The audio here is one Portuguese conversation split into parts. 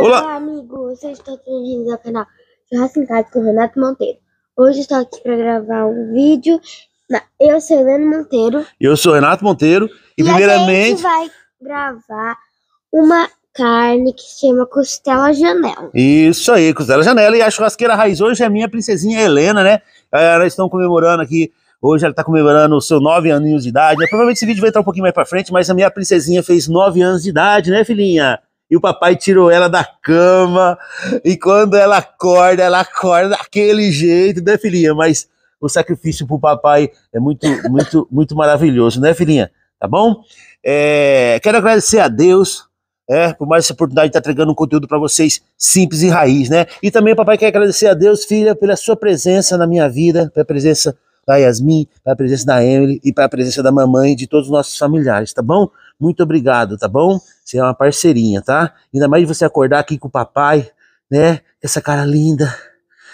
Olá, Olá amigos! Sejam todos bem-vindos ao canal Churrasco em Casa com Renato Monteiro. Hoje estou aqui para gravar um vídeo. eu sou Helena Monteiro. Eu sou Renato Monteiro. E, e primeiramente... a gente vai gravar uma carne que se chama costela janela. Isso aí, costela janela. E a churrasqueira raiz hoje é minha princesinha Helena, né? Eh, elas estão comemorando aqui Hoje ela está comemorando os seus nove aninhos de idade. Né? Provavelmente esse vídeo vai entrar um pouquinho mais para frente, mas a minha princesinha fez nove anos de idade, né, filhinha? e o papai tirou ela da cama. E quando ela acorda, ela acorda daquele jeito, né, filhinha? Mas o sacrifício pro papai é muito, muito, muito maravilhoso, né, filhinha? Tá bom? É, quero agradecer a Deus. É, por mais essa oportunidade de estar entregando um conteúdo para vocês simples e raiz, né? E também o papai quer agradecer a Deus, filha, pela sua presença na minha vida, pela presença para tá? a Yasmin, para a presença da Emily e para a presença da mamãe e de todos os nossos familiares, tá bom? Muito obrigado, tá bom? Você é uma parceirinha, tá? Ainda mais de você acordar aqui com o papai, né? Essa cara linda.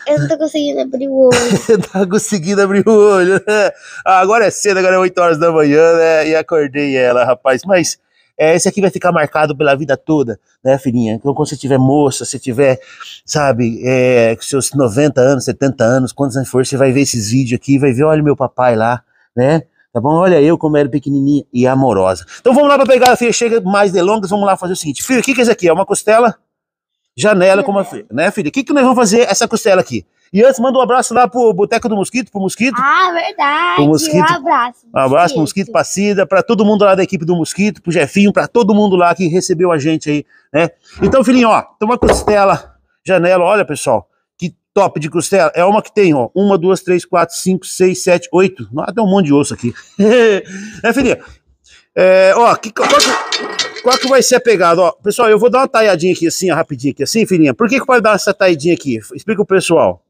Eu não tô conseguindo abrir o olho. tá conseguindo abrir o olho, né? Ah, agora é cedo, agora é 8 horas da manhã, né? E acordei ela, rapaz. Mas é, esse aqui vai ficar marcado pela vida toda, né, filhinha? Então, quando você tiver moça, você tiver, sabe, é, seus 90 anos, 70 anos, quantos anos for, você vai ver esses vídeos aqui, vai ver, olha meu papai lá, né? Tá bom? Olha eu como era pequenininha e amorosa. Então vamos lá para pegar, filha, chega mais delongas, vamos lá fazer o seguinte. Filho, o que, que é isso aqui? É uma costela? Janela como é. assim, Né, filha? O que, que nós vamos fazer essa costela aqui? E antes, manda um abraço lá pro Boteco do Mosquito, pro Mosquito. Ah, verdade. Pro mosquito. Um abraço. Um abraço mosquito. pro Mosquito Passida, pra todo mundo lá da equipe do Mosquito, pro Jefinho, pra todo mundo lá que recebeu a gente aí, né? Então, filhinho, ó, tem uma costela, janela, olha, pessoal, que top de costela. É uma que tem, ó, uma, duas, três, quatro, cinco, seis, sete, oito. Nossa, tem um monte de osso aqui. é, filhinha, é, ó, que, qual, que, qual que vai ser a pegada? Ó, pessoal, eu vou dar uma taiadinha aqui assim, rapidinho aqui, assim, filhinha. Por que que pode dar essa taiadinha aqui? Explica o pessoal.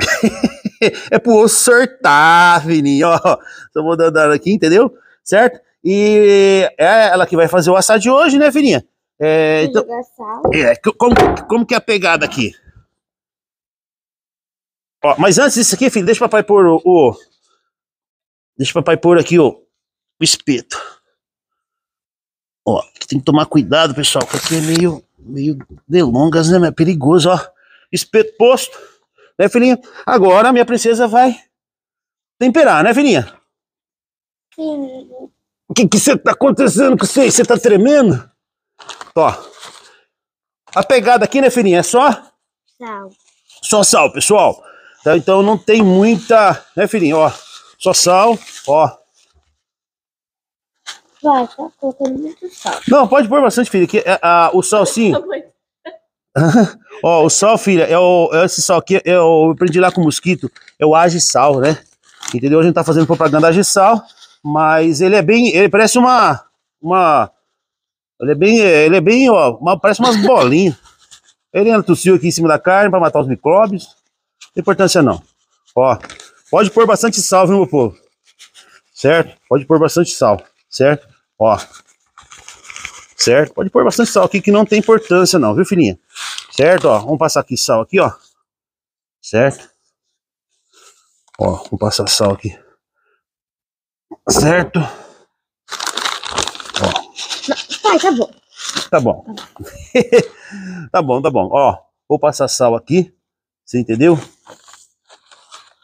é pro osso sortar, filhinha ó. Tô mandando aqui, entendeu? Certo? E é ela que vai fazer o assado de hoje, né, filhinha? É, então, é, como, como que é a pegada aqui? Ó, mas antes disso aqui, filho, deixa o papai pôr o, o... Deixa o papai pôr aqui o, o espeto. Ó, tem que tomar cuidado, pessoal, porque é meio, meio delongas, né? É perigoso, ó. Espeto posto, né, filhinha? Agora a minha princesa vai temperar, né, filhinha? Sim. O que que você tá acontecendo com você? Você tá tremendo? Ó. A pegada aqui, né, filhinha? É só? Sal. Só sal, pessoal. Tá, então não tem muita, né, filhinha? Ó, só sal, ó. Vai, tá colocando muito sal. Não, pode pôr bastante, filha. Que, a, é, a, o sal sim. Tá ó, o sal, filha, é, o, é esse sal aqui, é eu aprendi lá com o mosquito, é o Agisal, né? Entendeu? A gente tá fazendo propaganda Agisal, mas ele é bem, ele parece uma, uma, ele é bem, ele é bem, ó, uma, parece umas bolinhas. Ele Helena tossiu aqui em cima da carne para matar os micróbios. Não tem importância não. Ó, pode pôr bastante sal, viu, meu povo? Certo? Pode pôr bastante sal, certo? Ó. Certo? Pode pôr bastante sal aqui que não tem importância não, viu filhinha? Certo? Ó, vamos passar aqui sal aqui, ó. Certo? Ó, vamos passar sal aqui. Certo? Ó. Tá, tá bom. Tá bom. Tá, tá bom, tá bom. Ó, vou passar sal aqui. Você entendeu?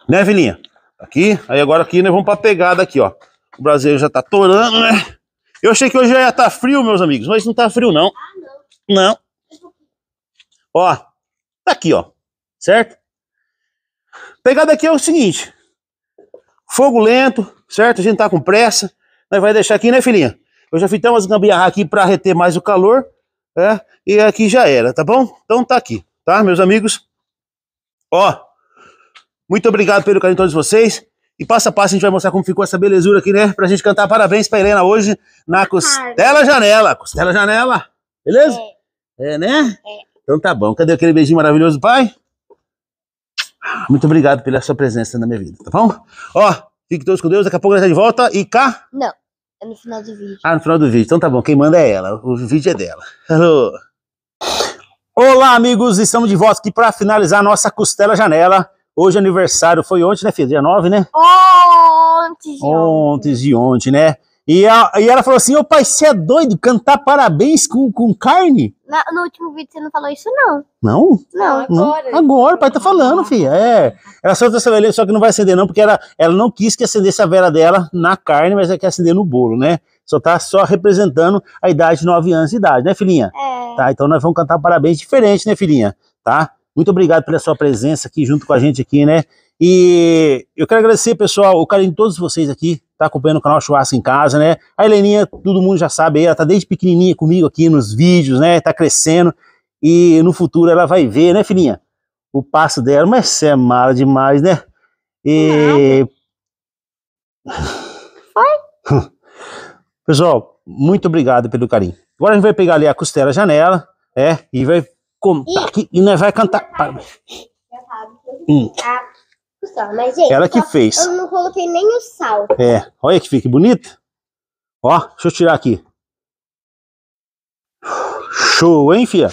Né, filhinha? Aqui. Aí agora aqui nós vamos pra pegada aqui, ó. O brasileiro já tá torando, né? Eu achei que hoje ia estar tá frio, meus amigos, mas não tá frio, não. Ah, não. Não. Ó, tá aqui, ó. Certo? Pegada aqui é o seguinte. Fogo lento, certo? A gente tá com pressa. mas vai deixar aqui, né, filhinha? Eu já fiz até umas gambiarra aqui para reter mais o calor. É, e aqui já era, tá bom? Então tá aqui, tá, meus amigos? Ó, muito obrigado pelo carinho de todos vocês. E passo a passo a gente vai mostrar como ficou essa belezura aqui, né? Pra gente cantar parabéns pra Helena hoje na Costela Janela. Costela Janela, beleza? É, é né? É. Então tá bom. Cadê aquele beijinho maravilhoso, pai? Muito obrigado pela sua presença na minha vida, tá bom? Ó, fique todos com Deus, daqui a pouco ela tá de volta e cá? Não, é no final do vídeo. Ah, no final do vídeo. Então tá bom, quem manda é ela, o vídeo é dela. Hello. Olá, amigos, estamos de volta aqui para finalizar a nossa Costela Janela. Hoje é aniversário foi ontem, né, filha? Dia 9, né? Ontem de ontem. de ontem, né? E, a, e ela falou assim, ô pai, você é doido cantar parabéns com, com carne? Na, no último vídeo você não falou isso, não. Não? Não. não. Agora. Agora, o pai tá falando, filha. É. Ela só tá sabendo, só que não vai acender não, porque ela, ela não quis que acendesse a vela dela na carne, mas ela quer acender no bolo, né? Só tá só representando a idade de 9 anos de idade, né, filhinha? É. Tá, então nós vamos cantar parabéns diferente, né, filhinha? Tá? Muito obrigado pela sua presença aqui junto com a gente aqui, né? E eu quero agradecer, pessoal, o carinho de todos vocês aqui, tá acompanhando o canal Churrasco em Casa, né? A Heleninha, todo mundo já sabe, ela tá desde pequenininha comigo aqui nos vídeos, né? Tá crescendo e no futuro ela vai ver, né, filhinha? O passo dela, mas você é mala demais, né? E... Foi? pessoal, muito obrigado pelo carinho. Agora a gente vai pegar ali a costela janela, é, e vai como tá e, tá aqui e nós vai cantar. Sabe, hum. Sal, mas, gente, Ela que só, fez. Eu não coloquei nem o sal. É, olha que fica bonito. Ó, deixa eu tirar aqui. Show, hein, fia?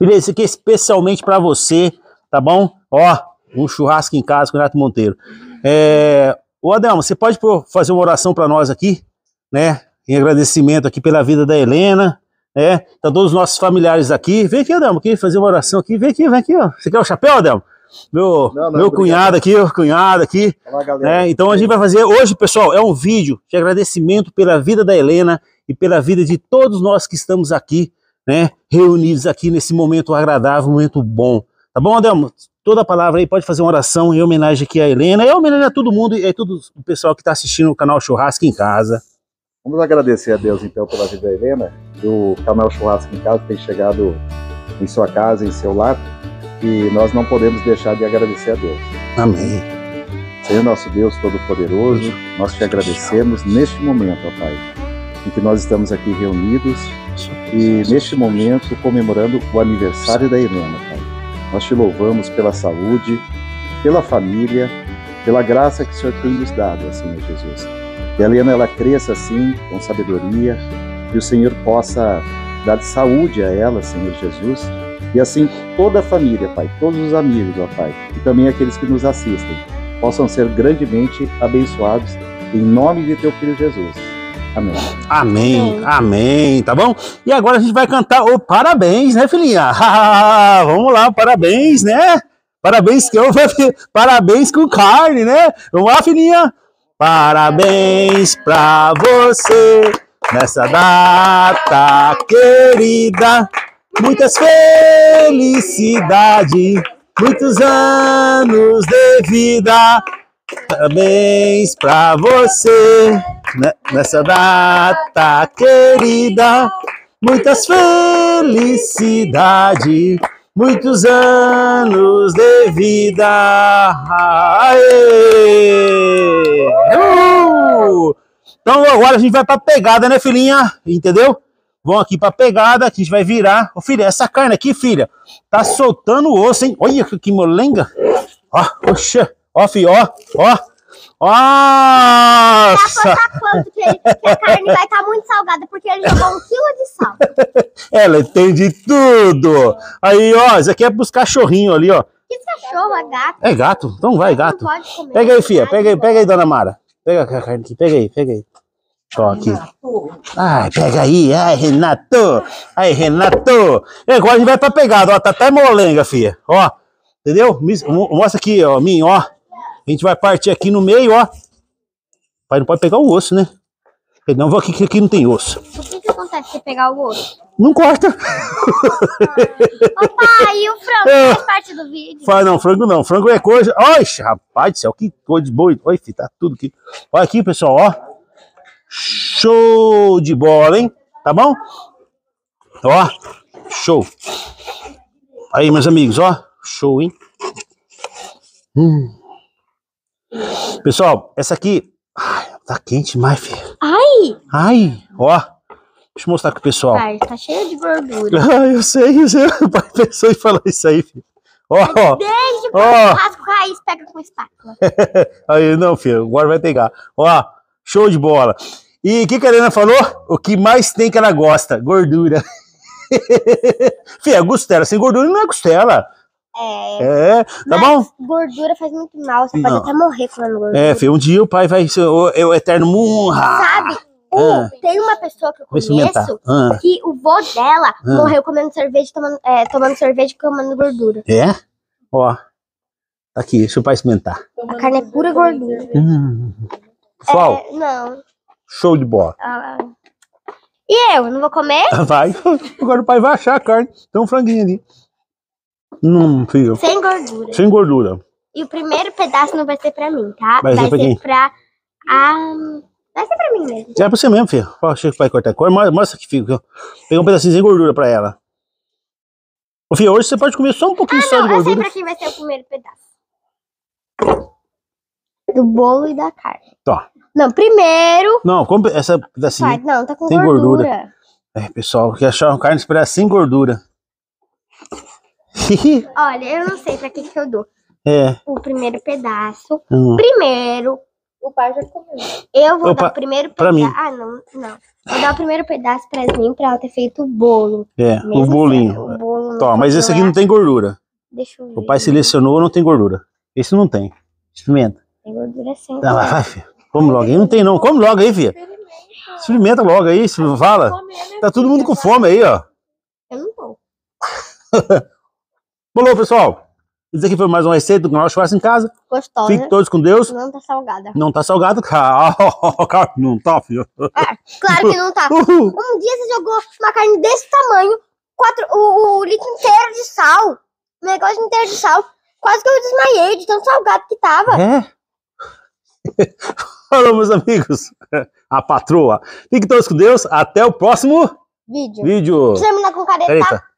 Beleza, isso aqui é especialmente para você, tá bom? Ó, um churrasco em casa com o Renato Monteiro. É, ô Adelma, você pode fazer uma oração para nós aqui, né? Em agradecimento aqui pela vida da Helena, é, tá todos os nossos familiares aqui. Vem aqui, Adelmo, aqui, fazer uma oração aqui. Vem aqui, vem aqui, ó. Você quer o chapéu, Adelmo? Meu, não, não, meu cunhado aqui, cunhado aqui. Olá, é, Então a gente vai fazer hoje, pessoal, é um vídeo de agradecimento pela vida da Helena e pela vida de todos nós que estamos aqui, né? Reunidos aqui nesse momento agradável, momento bom. Tá bom, Adelmo? Toda a palavra aí, pode fazer uma oração em homenagem aqui à Helena, em é homenagem a todo mundo e a todo o pessoal que está assistindo o canal Churrasco em Casa. Vamos agradecer a Deus então pela vida da Helena, do canal Churrasco em Casa, tem chegado em sua casa, em seu lar, e nós não podemos deixar de agradecer a Deus. Amém. Senhor nosso Deus Todo-Poderoso, nós te agradecemos neste momento, ó Pai, em que nós estamos aqui reunidos e neste momento comemorando o aniversário da Helena, Pai. Nós te louvamos pela saúde, pela família, pela graça que o Senhor tem nos dado, Senhor Jesus que a Helena ela cresça assim, com sabedoria, que o Senhor possa dar saúde a ela, Senhor Jesus, e assim toda a família, Pai, todos os amigos, ó Pai, e também aqueles que nos assistem, possam ser grandemente abençoados em nome de teu filho Jesus. Amém. Amém, amém, tá bom? E agora a gente vai cantar o parabéns, né, filhinha? Vamos lá, parabéns, né? Parabéns que eu parabéns com carne, né? Vamos lá, filhinha. Parabéns pra você nessa data querida. Muitas felicidades, muitos anos de vida. Parabéns pra você nessa data querida. Muitas felicidades muitos anos de vida. Aê! Então agora a gente vai para pegada, né, filhinha? Entendeu? Vão aqui para pegada, que a gente vai virar. Ô, filha, essa carne aqui, filha, tá soltando o osso, hein? Olha que molenga. Ó, oxa. Ó, filho, ó, ó. Nossa! Dá tá pra quanto que, a carne vai estar tá muito salgada, porque ele jogou um quilo de sal. Ela entende tudo! Aí, ó, isso aqui é pros cachorrinhos ali, ó. Que cachorro? É gato. É gato? Então vai, gato. Comer, pega aí, filha. Né? Pega aí, pega aí, dona Mara. Pega a carne aqui, pega aí, pega aí. Ó, aqui. Ai, pega aí. Ai, Renato. Ai, Renato. E é agora a gente vai pra pegada, ó. Tá até molenga, filha. Ó, entendeu? Mostra aqui, ó, mim, ó. A gente vai partir aqui no meio, ó. Pai, não pode pegar o osso, né? Não, vou aqui que aqui não tem osso. O que, que acontece se pegar o osso? Não corta. Ah. pai e o frango é. faz parte do vídeo? Fala, não, frango não. Frango é coisa... Oxe, rapaz do céu, que coisa boa. Oi, filho, tá tudo aqui. Olha aqui, pessoal, ó. Show de bola, hein? Tá bom? Ó, show. Aí, meus amigos, ó. Show, hein? Hum. Pessoal, essa aqui... Ai, tá quente demais, filho. Ai! Ai, ó. Deixa eu mostrar o pessoal. Pai, tá cheio de gordura. Ah, eu sei, eu sei. O pai pensou em falar isso aí, filho. Ó, ó. Deixa ó. raiz, pega com espátula. aí, não, filho. Agora vai pegar. Ó, show de bola. E o que, que a Helena falou? O que mais tem que ela gosta? Gordura. Fia, é costela sem gordura não é costela. É. é. é tá bom? Gordura faz muito mal, você Não. pode até morrer comendo gordura. É, filho, um dia o pai vai ser o, é o eterno murra. Sabe? Ah. Tem uma pessoa que eu conheço Ah. que o vô dela Ah. morreu comendo cerveja tomando, é, tomando e comendo gordura. É? Ó. Tá aqui, deixa o pai experimentar. A carne é pura gordura. Hum. Pessoal, É, não. show de bola. Ah. E eu, não vou comer? Vai. Agora o pai vai achar a carne. Tem um franguinho ali. Não precisa. Sem gordura. Sem gordura. E o primeiro pedaço não vai ser pra mim, tá? É vai, vai ser, pra quem? pra. Um... Ah, vai ser pra mim mesmo. É pra você mesmo, filha. Achei que vai cortar a cor. Mostra que fica. Pegar um pedacinho sem gordura pra ela. Ô, filha, hoje você pode comer só um pouquinho ah, só não, de gordura. Eu sei pra quem vai ser o primeiro pedaço. Do bolo e da carne. Tá. Não, primeiro. Não, como essa pedacinha. Assim, não, tá com gordura. gordura. É, pessoal, que acharam carne esperar sem gordura. Olha, eu não sei pra que que eu dou. É. O primeiro pedaço. Ah. Primeiro. O pai já comeu. Eu vou Opa, dar o primeiro pra mim. pedaço. Ah, não, não. Vou dar o primeiro pedaço pra mim pra ela ter feito o bolo. É, o bolinho. Assim, o bolo Tó, mas esse aqui não tem gordura. Deixa eu ver. O pai selecionou, não tem gordura. Esse não tem. Experimenta. Tem gordura sim. Tá vai, filho. Come logo aí. Não tem não. Come logo aí, filho. Experimenta logo aí, fala. Né, tá todo mundo com fome aí, ó. Eu não tô. Bolou, pessoal. Isso aqui foi mais uma receita do canal Churrasco em Casa. Gostosa. Fiquem né? todos com Deus. Não tá salgada. Não tá salgada? Claro que não tá, filho. É, claro que não tá. Um dia você jogou uma carne desse tamanho, quatro, o, o litro inteiro de sal, um negócio inteiro de sal. Quase que eu desmaiei de tão salgado que tava. É? Falou, meus amigos. A patroa. Fiquem todos com Deus. Até o próximo vídeo. vídeo. Termina com careta. careta.